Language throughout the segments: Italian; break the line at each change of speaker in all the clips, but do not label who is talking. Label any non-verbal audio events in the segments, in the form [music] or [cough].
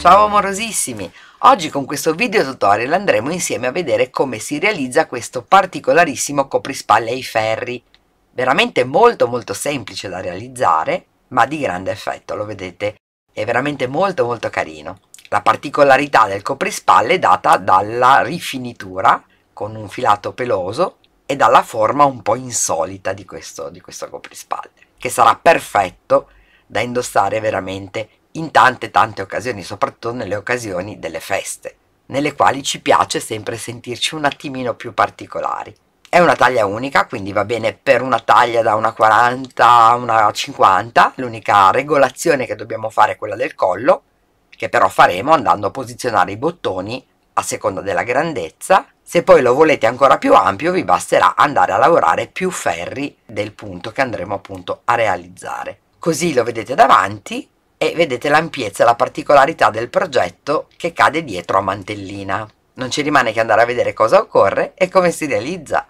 Ciao amorosissimi! Oggi con questo video tutorial andremo insieme a vedere come si realizza questo particolarissimo coprispalle ai ferri. Veramente molto molto semplice da realizzare, ma di grande effetto, lo vedete? È veramente molto molto carino. La particolarità del coprispalle è data dalla rifinitura, con un filato peloso, e dalla forma un po' insolita di questo, di questo coprispalle, che sarà perfetto da indossare veramente in tante tante occasioni, soprattutto nelle occasioni delle feste, nelle quali ci piace sempre sentirci un attimino più particolari. È una taglia unica, quindi va bene per una taglia da una 40 a una 50, l'unica regolazione che dobbiamo fare è quella del collo, che però faremo andando a posizionare i bottoni a seconda della grandezza. Se poi lo volete ancora più ampio vi basterà andare a lavorare più ferri del punto che andremo appunto a realizzare. Così lo vedete davanti, e vedete l'ampiezza e la particolarità del progetto che cade dietro a mantellina. Non ci rimane che andare a vedere cosa occorre e come si realizza.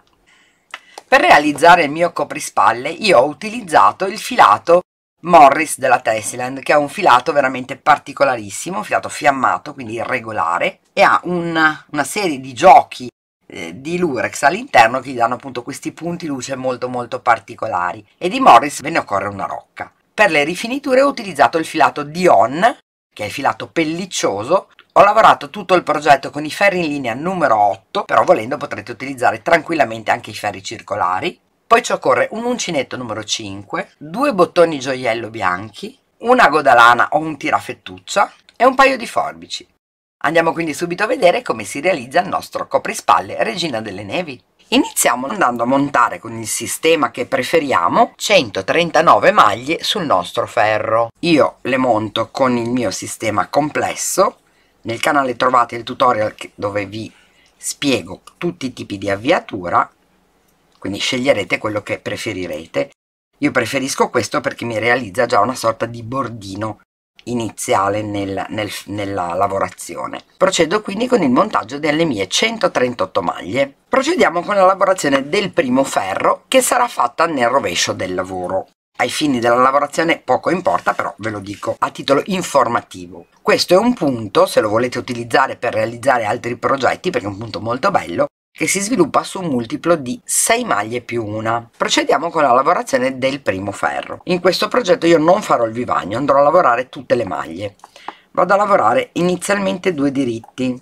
Per realizzare il mio coprispalle io ho utilizzato il filato Morris della Tessiland che è un filato veramente particolarissimo, un filato fiammato quindi irregolare e ha una, una serie di giochi eh, di lurex all'interno che gli danno appunto questi punti luce molto molto particolari e di Morris ve ne occorre una rocca per le rifiniture ho utilizzato il filato Dion, che è il filato pelliccioso, ho lavorato tutto il progetto con i ferri in linea numero 8, però volendo potrete utilizzare tranquillamente anche i ferri circolari. Poi ci occorre un uncinetto numero 5, due bottoni gioiello bianchi, una godalana o un tirafettuccia e un paio di forbici. Andiamo quindi subito a vedere come si realizza il nostro coprispalle Regina delle Nevi iniziamo andando a montare con il sistema che preferiamo 139 maglie sul nostro ferro io le monto con il mio sistema complesso nel canale trovate il tutorial dove vi spiego tutti i tipi di avviatura quindi sceglierete quello che preferirete io preferisco questo perché mi realizza già una sorta di bordino iniziale nel, nel, nella lavorazione. Procedo quindi con il montaggio delle mie 138 maglie. Procediamo con la lavorazione del primo ferro che sarà fatta nel rovescio del lavoro. Ai fini della lavorazione poco importa, però ve lo dico a titolo informativo. Questo è un punto, se lo volete utilizzare per realizzare altri progetti, perché è un punto molto bello, che si sviluppa su un multiplo di 6 maglie più una. Procediamo con la lavorazione del primo ferro. In questo progetto io non farò il vivagno, andrò a lavorare tutte le maglie. Vado a lavorare inizialmente due diritti.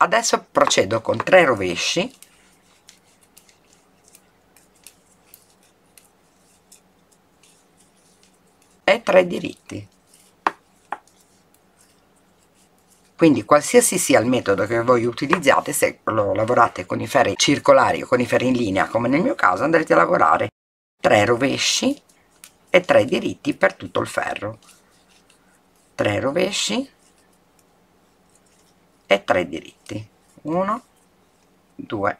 Adesso procedo con tre rovesci e tre diritti. quindi qualsiasi sia il metodo che voi utilizzate se lo lavorate con i ferri circolari o con i ferri in linea come nel mio caso andrete a lavorare 3 rovesci e 3 diritti per tutto il ferro 3 rovesci e 3 diritti 1 2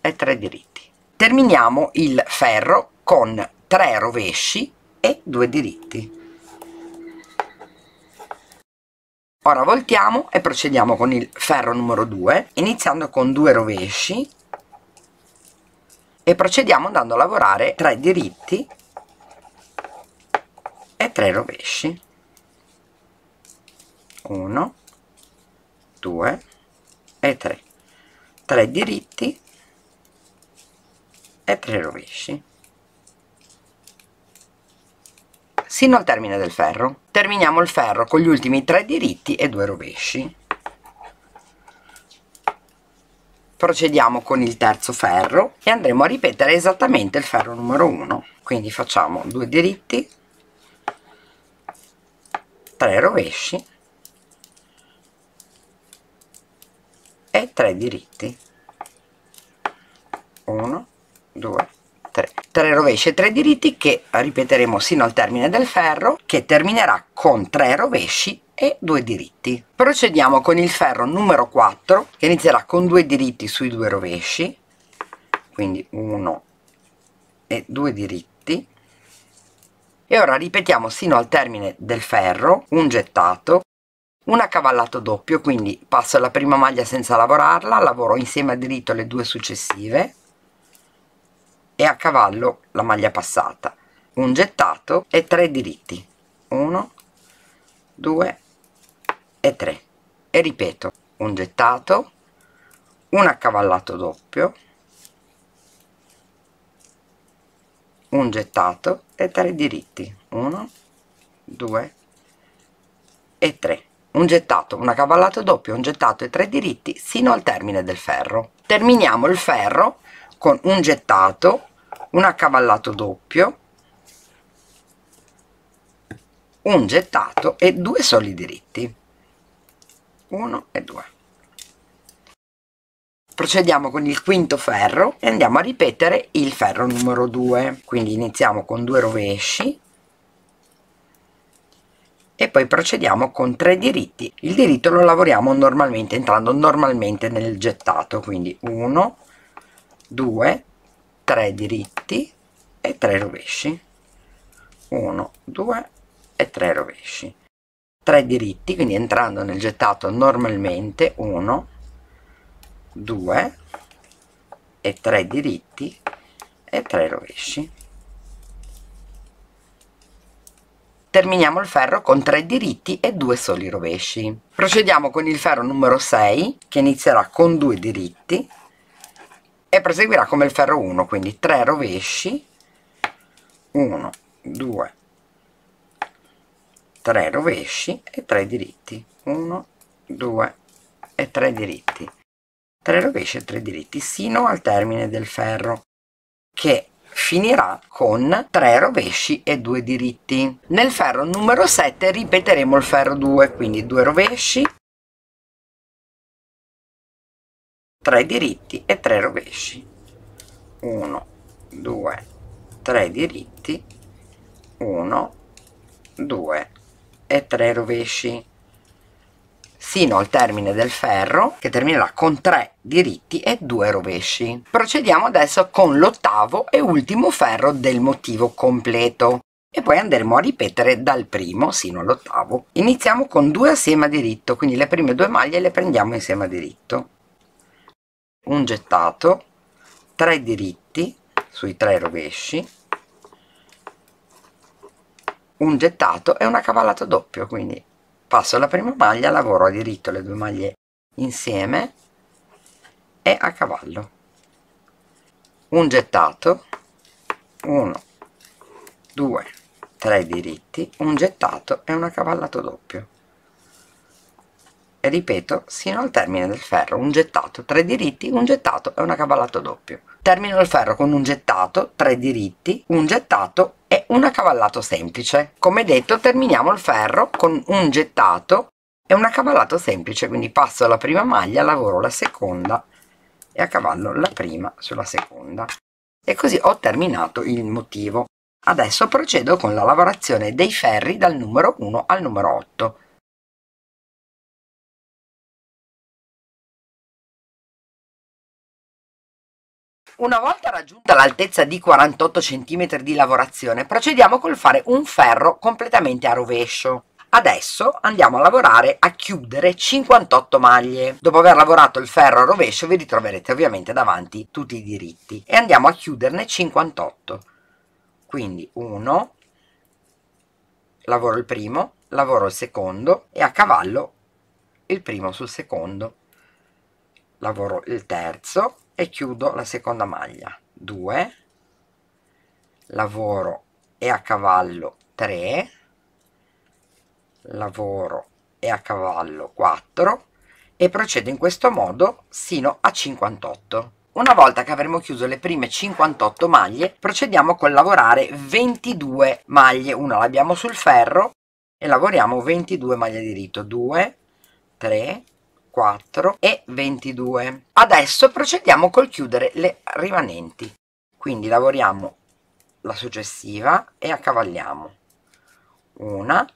e 3 diritti terminiamo il ferro con 3 rovesci e 2 diritti ora voltiamo e procediamo con il ferro numero 2 iniziando con due rovesci e procediamo andando a lavorare tre diritti e tre rovesci 1 2 e 3 tre diritti e tre rovesci sino al termine del ferro. Terminiamo il ferro con gli ultimi tre diritti e due rovesci. Procediamo con il terzo ferro e andremo a ripetere esattamente il ferro numero 1. Quindi facciamo due diritti, 3 rovesci e 3 diritti 1 2 3 battere 3 rovesci e 3 diritti che ripeteremo sino al termine del ferro che terminerà con 3 rovesci e 2 diritti procediamo con il ferro numero 4 che inizierà con due diritti sui due rovesci quindi uno e due diritti e ora ripetiamo sino al termine del ferro un gettato un accavallato doppio quindi passo la prima maglia senza lavorarla lavoro insieme a diritto le due successive e a cavallo la maglia passata un gettato e tre diritti 1 2 e 3 e ripeto un gettato un accavallato doppio un gettato e tre diritti 1 2 e 3 un gettato un accavallato doppio un gettato e tre diritti sino al termine del ferro terminiamo il ferro con un gettato un accavallato doppio un gettato e due soli diritti 1 e 2 procediamo con il quinto ferro e andiamo a ripetere il ferro numero 2 quindi iniziamo con due rovesci e poi procediamo con tre diritti il diritto lo lavoriamo normalmente entrando normalmente nel gettato quindi 1 2 3 diritti e 3 rovesci 1 2 e 3 rovesci 3 diritti quindi entrando nel gettato normalmente 1 2 e 3 diritti e 3 rovesci terminiamo il ferro con 3 diritti e 2 soli rovesci procediamo con il ferro numero 6 che inizierà con 2 diritti e proseguirà come il ferro 1 quindi 3 rovesci 1 2 3 rovesci e 3 diritti 1 2 e 3 diritti 3 rovesci e 3 diritti sino al termine del ferro che finirà con 3 rovesci e 2 diritti nel ferro numero 7 ripeteremo il ferro 2 quindi 2 rovesci 3 diritti e 3 rovesci 1 2 3 diritti 1 2 e 3 rovesci sino al termine del ferro che terminerà con 3 diritti e 2 rovesci. Procediamo adesso con l'ottavo e ultimo ferro del motivo completo e poi andremo a ripetere dal primo sino all'ottavo. Iniziamo con due assieme a diritto, quindi le prime due maglie le prendiamo insieme a diritto un gettato 3 diritti sui tre rovesci un gettato e una cavallata doppio quindi passo la prima maglia lavoro a diritto le due maglie insieme e a cavallo un gettato 1 2 3 diritti un gettato e una cavallata doppio ripeto sino al termine del ferro, un gettato, tre diritti, un gettato e un accavallato doppio. Termino il ferro con un gettato, tre diritti, un gettato e un accavallato semplice. Come detto terminiamo il ferro con un gettato e un accavallato semplice, quindi passo la prima maglia, lavoro la seconda e accavallo la prima sulla seconda. E così ho terminato il motivo. Adesso procedo con la lavorazione dei ferri dal numero 1 al numero 8. Una volta raggiunta l'altezza di 48 cm di lavorazione procediamo col fare un ferro completamente a rovescio. Adesso andiamo a lavorare a chiudere 58 maglie. Dopo aver lavorato il ferro a rovescio vi ritroverete ovviamente davanti tutti i diritti e andiamo a chiuderne 58. Quindi 1, lavoro il primo, lavoro il secondo e a cavallo il primo sul secondo. Lavoro il terzo, e chiudo la seconda maglia 2 lavoro e a cavallo 3 lavoro e a cavallo 4 e procedo in questo modo sino a 58 una volta che avremo chiuso le prime 58 maglie procediamo col lavorare 22 maglie una l'abbiamo sul ferro e lavoriamo 22 maglie di rito 2 3 4 e 22. Adesso procediamo col chiudere le rimanenti. Quindi lavoriamo la successiva e accavalliamo. Una,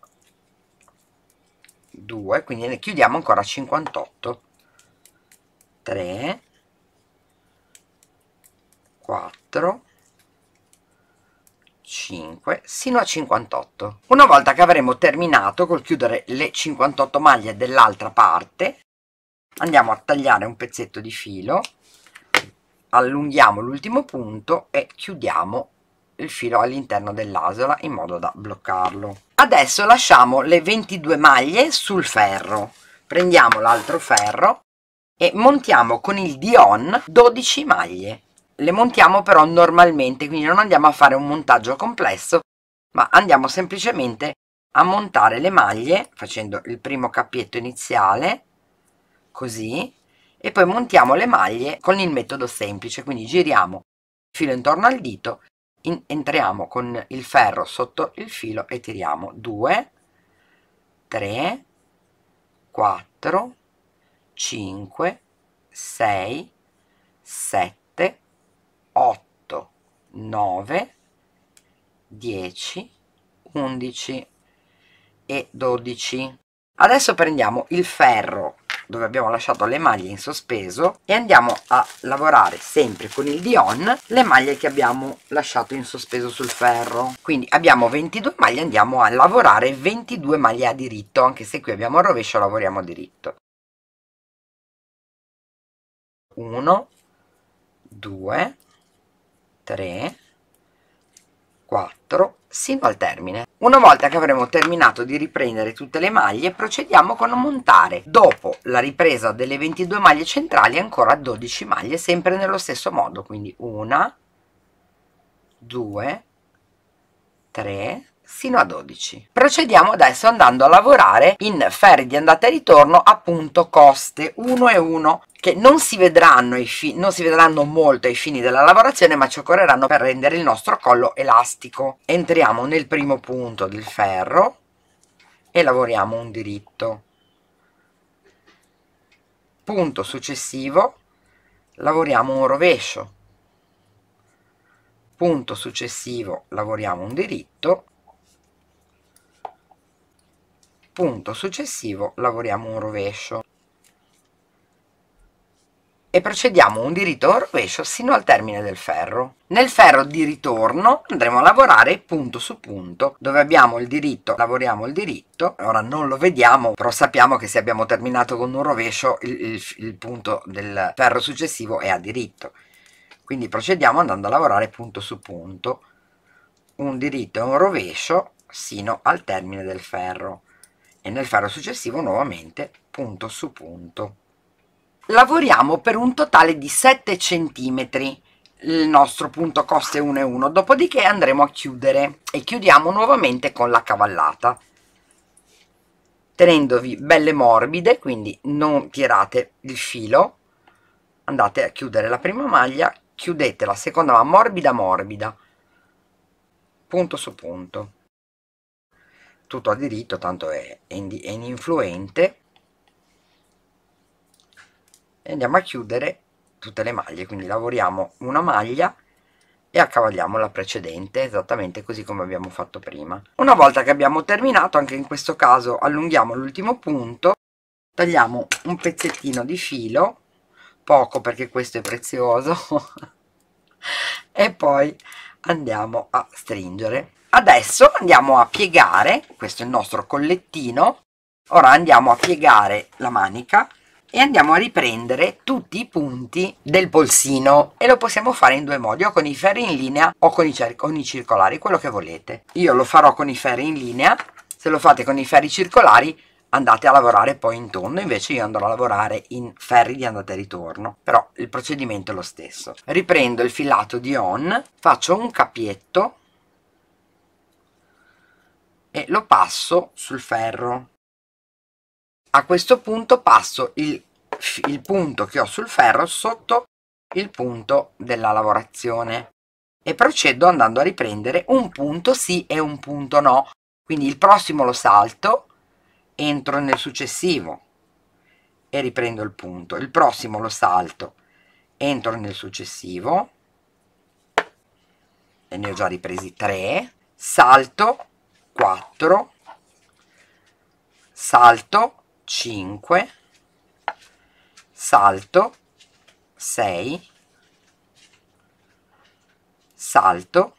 due, quindi ne chiudiamo ancora 58. 3, 4, 5 sino a 58. Una volta che avremo terminato col chiudere le 58 maglie dell'altra parte, andiamo a tagliare un pezzetto di filo allunghiamo l'ultimo punto e chiudiamo il filo all'interno dell'asola in modo da bloccarlo adesso lasciamo le 22 maglie sul ferro prendiamo l'altro ferro e montiamo con il Dion 12 maglie le montiamo però normalmente quindi non andiamo a fare un montaggio complesso ma andiamo semplicemente a montare le maglie facendo il primo cappietto iniziale così e poi montiamo le maglie con il metodo semplice quindi giriamo il filo intorno al dito in, entriamo con il ferro sotto il filo e tiriamo 2 3 4 5 6 7 8 9 10 11 e 12 adesso prendiamo il ferro dove abbiamo lasciato le maglie in sospeso e andiamo a lavorare sempre con il Dion le maglie che abbiamo lasciato in sospeso sul ferro quindi abbiamo 22 maglie andiamo a lavorare 22 maglie a diritto anche se qui abbiamo il rovescio lavoriamo a diritto 1 2 3 4 sino al termine una volta che avremo terminato di riprendere tutte le maglie procediamo con montare dopo la ripresa delle 22 maglie centrali ancora 12 maglie sempre nello stesso modo quindi una, due, tre, sino a 12. Procediamo adesso andando a lavorare in ferri di andata e ritorno appunto coste 1 e 1 che non si, vedranno i fi non si vedranno molto ai fini della lavorazione ma ci occorreranno per rendere il nostro collo elastico. Entriamo nel primo punto del ferro e lavoriamo un diritto. Punto successivo lavoriamo un rovescio punto successivo lavoriamo un diritto punto successivo lavoriamo un rovescio e procediamo un diritto rovescio sino al termine del ferro. Nel ferro di ritorno andremo a lavorare punto su punto, dove abbiamo il diritto, lavoriamo il diritto, ora non lo vediamo, però sappiamo che se abbiamo terminato con un rovescio il, il, il punto del ferro successivo è a diritto. Quindi procediamo andando a lavorare punto su punto, un diritto e un rovescio sino al termine del ferro e nel faro successivo nuovamente punto su punto. Lavoriamo per un totale di 7 cm, il nostro punto coste 1 e 1, dopodiché andremo a chiudere e chiudiamo nuovamente con la cavallata tenendovi belle morbide, quindi non tirate il filo, andate a chiudere la prima maglia, chiudete la seconda ma morbida morbida, punto su punto tutto a diritto, tanto è, è influente. E andiamo a chiudere tutte le maglie, quindi lavoriamo una maglia e accavalliamo la precedente esattamente così come abbiamo fatto prima. Una volta che abbiamo terminato, anche in questo caso allunghiamo l'ultimo punto, tagliamo un pezzettino di filo, poco perché questo è prezioso, [laughs] e poi andiamo a stringere adesso andiamo a piegare questo è il nostro collettino ora andiamo a piegare la manica e andiamo a riprendere tutti i punti del polsino e lo possiamo fare in due modi o con i ferri in linea o con i, con i circolari quello che volete io lo farò con i ferri in linea se lo fate con i ferri circolari andate a lavorare poi in tondo, invece io andrò a lavorare in ferri di andata e ritorno però il procedimento è lo stesso riprendo il filato di on faccio un capietto e lo passo sul ferro. A questo punto passo il, il punto che ho sul ferro sotto il punto della lavorazione e procedo andando a riprendere un punto sì e un punto no. Quindi il prossimo lo salto, entro nel successivo e riprendo il punto. Il prossimo lo salto, entro nel successivo e ne ho già ripresi tre, salto 4 salto 5 salto 6 salto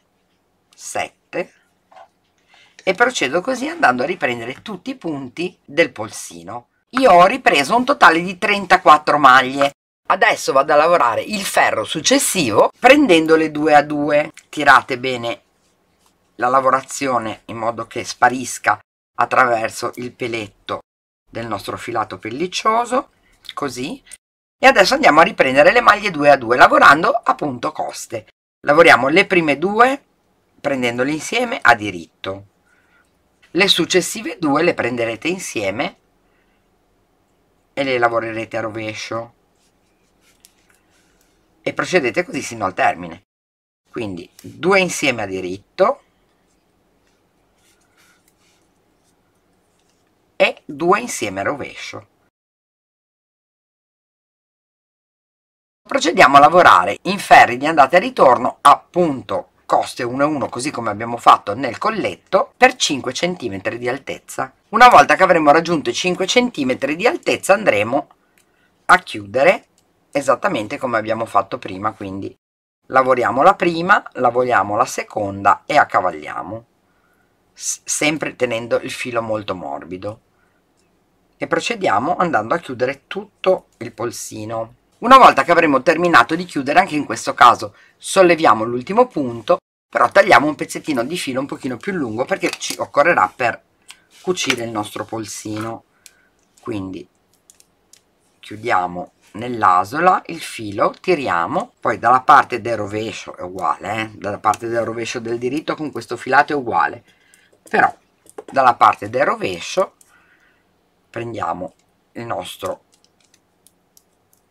7 e procedo così andando a riprendere tutti i punti del polsino io ho ripreso un totale di 34 maglie adesso vado a lavorare il ferro successivo prendendole due a due. tirate bene la lavorazione in modo che sparisca attraverso il peletto del nostro filato pelliccioso, così. E adesso andiamo a riprendere le maglie 2 a 2 lavorando appunto coste. Lavoriamo le prime due prendendole insieme a diritto. Le successive due le prenderete insieme e le lavorerete a rovescio. E procedete così sino al termine. Quindi due insieme a diritto, e due insieme al rovescio. Procediamo a lavorare in ferri di andata e ritorno a punto coste 1,1 così come abbiamo fatto nel colletto per 5 cm di altezza. Una volta che avremo raggiunto i 5 cm di altezza andremo a chiudere esattamente come abbiamo fatto prima, quindi lavoriamo la prima, lavoriamo la seconda e accavagliamo, sempre tenendo il filo molto morbido e procediamo andando a chiudere tutto il polsino. Una volta che avremo terminato di chiudere anche in questo caso solleviamo l'ultimo punto però tagliamo un pezzettino di filo un pochino più lungo perché ci occorrerà per cucire il nostro polsino quindi chiudiamo nell'asola il filo tiriamo poi dalla parte del rovescio è uguale eh? dalla parte del rovescio del diritto con questo filato è uguale però dalla parte del rovescio prendiamo il nostro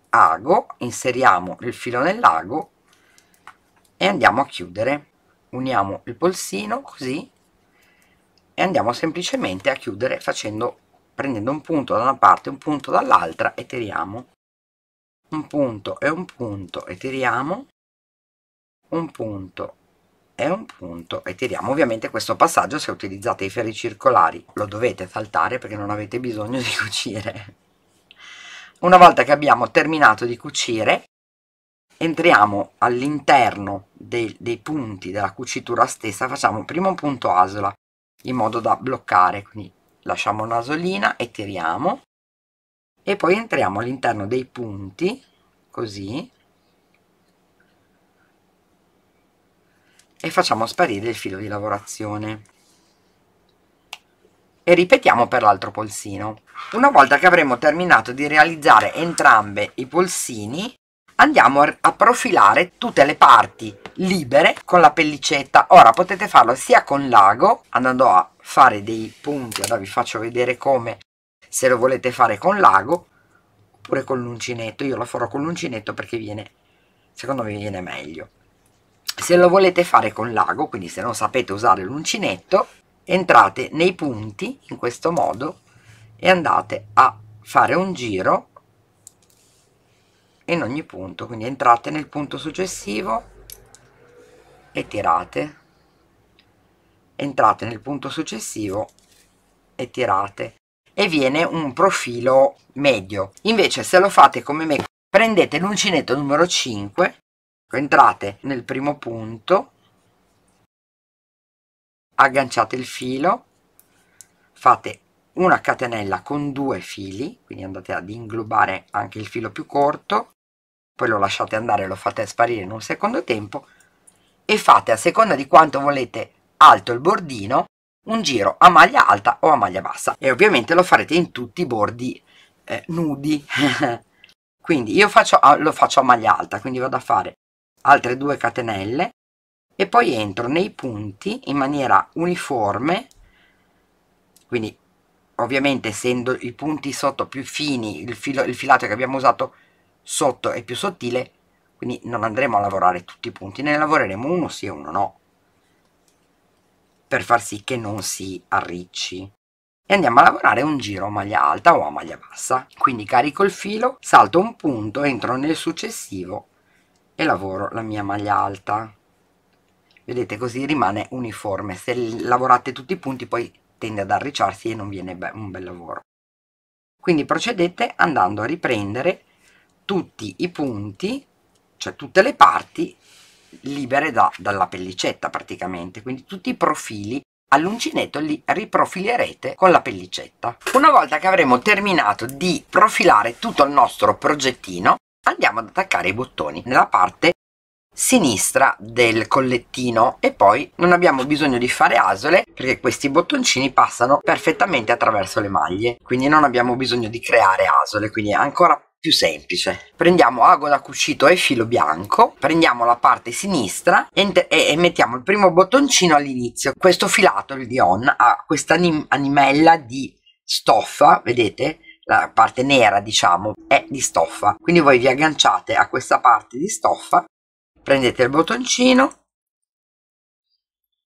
ago inseriamo il filo nell'ago e andiamo a chiudere uniamo il polsino così e andiamo semplicemente a chiudere facendo prendendo un punto da una parte un punto dall'altra e tiriamo un punto e un punto e tiriamo un punto e un punto e tiriamo ovviamente questo passaggio se utilizzate i ferri circolari lo dovete saltare perché non avete bisogno di [laughs] cucire una volta che abbiamo terminato di cucire entriamo all'interno dei, dei, punti della cucitura stessa facciamo prima un punto asola in modo da bloccare quindi lasciamo una un'asolina e tiriamo e poi entriamo all'interno dei punti così e facciamo sparire il filo di lavorazione e ripetiamo per l'altro polsino una volta che avremo terminato di realizzare entrambe i polsini andiamo a profilare tutte le parti libere con la pellicetta ora potete farlo sia con l'ago andando a fare dei punti ora vi faccio vedere come se lo volete fare con l'ago oppure con l'uncinetto io lo farò con l'uncinetto perché viene secondo me viene meglio se lo volete fare con l'ago, quindi se non sapete usare l'uncinetto, entrate nei punti in questo modo e andate a fare un giro in ogni punto, quindi entrate nel punto successivo e tirate, entrate nel punto successivo e tirate e viene un profilo medio. Invece se lo fate come me, prendete l'uncinetto numero 5 Ecco, entrate nel primo punto agganciate il filo fate una catenella con due fili quindi andate ad inglobare anche il filo più corto poi lo lasciate andare lo fate sparire in un secondo tempo e fate a seconda di quanto volete alto il bordino un giro a maglia alta o a maglia bassa e ovviamente lo farete in tutti i bordi eh, nudi [laughs] quindi io faccio, lo faccio a maglia alta quindi vado a fare altre due catenelle e poi entro nei punti in maniera uniforme quindi ovviamente essendo i punti sotto più fini il, filo, il filato che abbiamo usato sotto è più sottile quindi non andremo a lavorare tutti i punti ne lavoreremo uno sì e uno no per far sì che non si arricci e andiamo a lavorare un giro a maglia alta o a maglia bassa quindi carico il filo salto un punto entro nel successivo e lavoro la mia maglia alta vedete così rimane uniforme se lavorate tutti i punti poi tende ad arricciarsi e non viene be un bel lavoro quindi procedete andando a riprendere tutti i punti cioè tutte le parti libere da, dalla pellicetta praticamente quindi tutti i profili all'uncinetto li riprofilerete con la pellicetta una volta che avremo terminato di profilare tutto il nostro progettino andiamo ad attaccare i bottoni nella parte sinistra del collettino e poi non abbiamo bisogno di fare asole perché questi bottoncini passano perfettamente attraverso le maglie quindi non abbiamo bisogno di creare asole quindi è ancora più semplice prendiamo ago da cucito e filo bianco prendiamo la parte sinistra e, e mettiamo il primo bottoncino all'inizio questo filato il dion ha questa anim animella di stoffa vedete la parte nera diciamo è di stoffa quindi voi vi agganciate a questa parte di stoffa prendete il bottoncino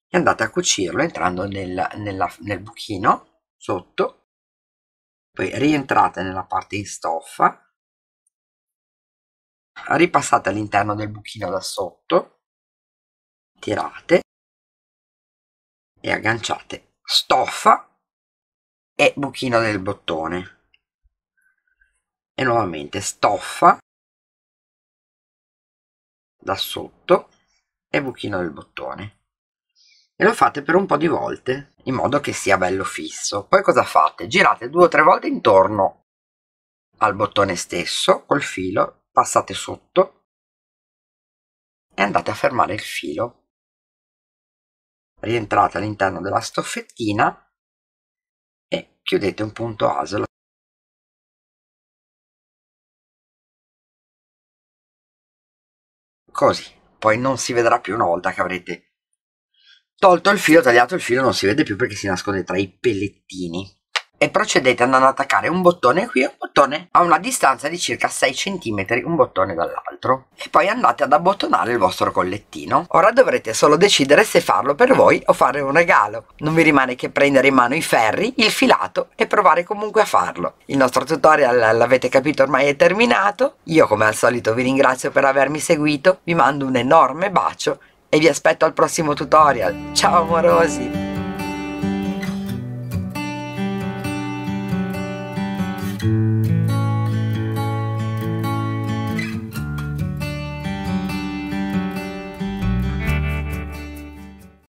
e andate a cucirlo entrando nel, nella, nel buchino sotto poi rientrate nella parte in stoffa ripassate all'interno del buchino da sotto tirate e agganciate stoffa e buchino del bottone e nuovamente stoffa da sotto e buchino del bottone e lo fate per un po' di volte in modo che sia bello fisso poi cosa fate? girate due o tre volte intorno al bottone stesso col filo passate sotto e andate a fermare il filo rientrate all'interno della stoffettina e chiudete un punto aso così. Poi non si vedrà più una volta che avrete tolto il filo, tagliato il filo, non si vede più perché si nasconde tra i pellettini e procedete ad attaccare un bottone qui e un bottone a una distanza di circa 6 cm un bottone dall'altro e poi andate ad abbottonare il vostro collettino. Ora dovrete solo decidere se farlo per voi o fare un regalo. Non vi rimane che prendere in mano i ferri, il filato e provare comunque a farlo. Il nostro tutorial l'avete capito ormai è terminato. Io come al solito vi ringrazio per avermi seguito, vi mando un enorme bacio e vi aspetto al prossimo tutorial. Ciao amorosi!